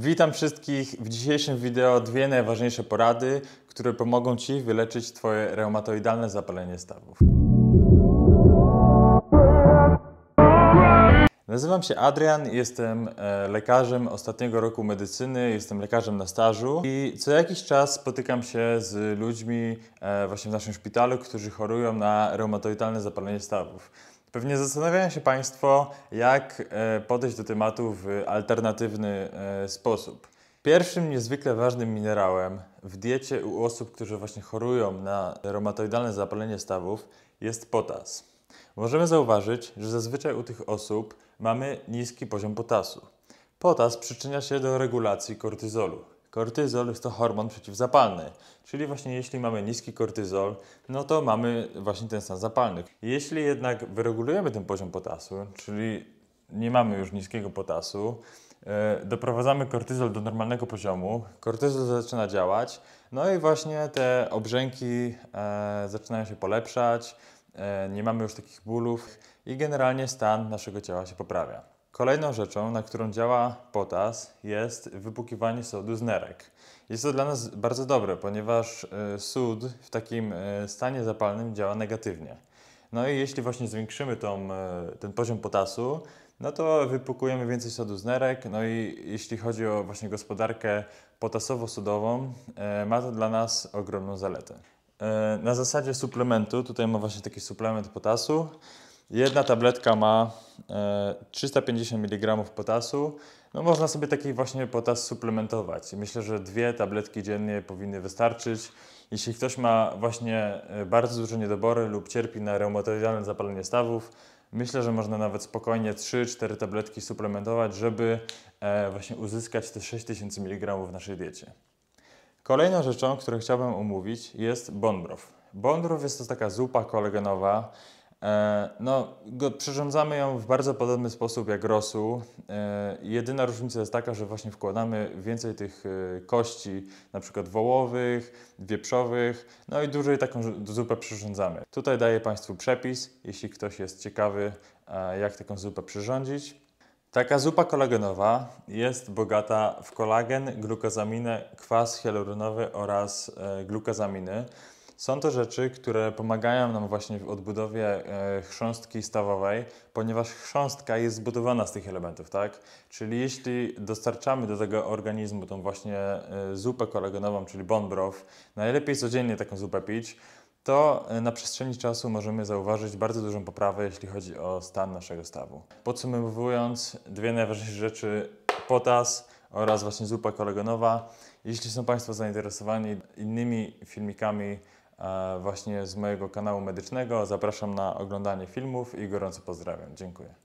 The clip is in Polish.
Witam wszystkich. W dzisiejszym wideo dwie najważniejsze porady, które pomogą Ci wyleczyć Twoje reumatoidalne zapalenie stawów. Nazywam się Adrian, jestem e, lekarzem ostatniego roku medycyny, jestem lekarzem na stażu i co jakiś czas spotykam się z ludźmi e, właśnie w naszym szpitalu, którzy chorują na reumatoidalne zapalenie stawów. Pewnie zastanawiają się Państwo, jak e, podejść do tematu w alternatywny e, sposób. Pierwszym niezwykle ważnym minerałem w diecie u osób, które właśnie chorują na reumatoidalne zapalenie stawów jest potas. Możemy zauważyć, że zazwyczaj u tych osób mamy niski poziom potasu. Potas przyczynia się do regulacji kortyzolu. Kortyzol jest to hormon przeciwzapalny, czyli właśnie jeśli mamy niski kortyzol, no to mamy właśnie ten stan zapalny. Jeśli jednak wyregulujemy ten poziom potasu, czyli nie mamy już niskiego potasu, e, doprowadzamy kortyzol do normalnego poziomu, kortyzol zaczyna działać, no i właśnie te obrzęki e, zaczynają się polepszać, e, nie mamy już takich bólów i generalnie stan naszego ciała się poprawia. Kolejną rzeczą, na którą działa potas, jest wypukiwanie sodu z nerek. Jest to dla nas bardzo dobre, ponieważ e, sód w takim e, stanie zapalnym działa negatywnie. No i jeśli właśnie zwiększymy tą, e, ten poziom potasu, no to wypukujemy więcej sodu z nerek. No i jeśli chodzi o właśnie gospodarkę potasowo-sodową, ma to dla nas ogromną zaletę. Na zasadzie suplementu, tutaj ma właśnie taki suplement potasu, Jedna tabletka ma 350 e, mg potasu. No można sobie taki właśnie potas suplementować. Myślę, że dwie tabletki dziennie powinny wystarczyć. Jeśli ktoś ma właśnie e, bardzo duże niedobory lub cierpi na reumatoidalne zapalenie stawów, myślę, że można nawet spokojnie 3-4 tabletki suplementować, żeby e, właśnie uzyskać te 6000 mg w naszej diecie. Kolejną rzeczą, którą chciałbym omówić jest bondrow. Bondrow jest to taka zupa kolagenowa, E, no, go, przyrządzamy ją w bardzo podobny sposób jak rosół. E, jedyna różnica jest taka, że właśnie wkładamy więcej tych e, kości, na przykład wołowych, wieprzowych, no i dłużej taką zupę przyrządzamy. Tutaj daję Państwu przepis, jeśli ktoś jest ciekawy, jak taką zupę przyrządzić. Taka zupa kolagenowa jest bogata w kolagen, glukozaminę, kwas hialuronowy oraz glukozaminy. Są to rzeczy, które pomagają nam właśnie w odbudowie e, chrząstki stawowej, ponieważ chrząstka jest zbudowana z tych elementów, tak? Czyli jeśli dostarczamy do tego organizmu tą właśnie e, zupę kolagenową, czyli bone broth, najlepiej codziennie taką zupę pić, to e, na przestrzeni czasu możemy zauważyć bardzo dużą poprawę, jeśli chodzi o stan naszego stawu. Podsumowując, dwie najważniejsze rzeczy, potas oraz właśnie zupa kolagonowa. Jeśli są Państwo zainteresowani innymi filmikami E, właśnie z mojego kanału medycznego. Zapraszam na oglądanie filmów i gorąco pozdrawiam. Dziękuję.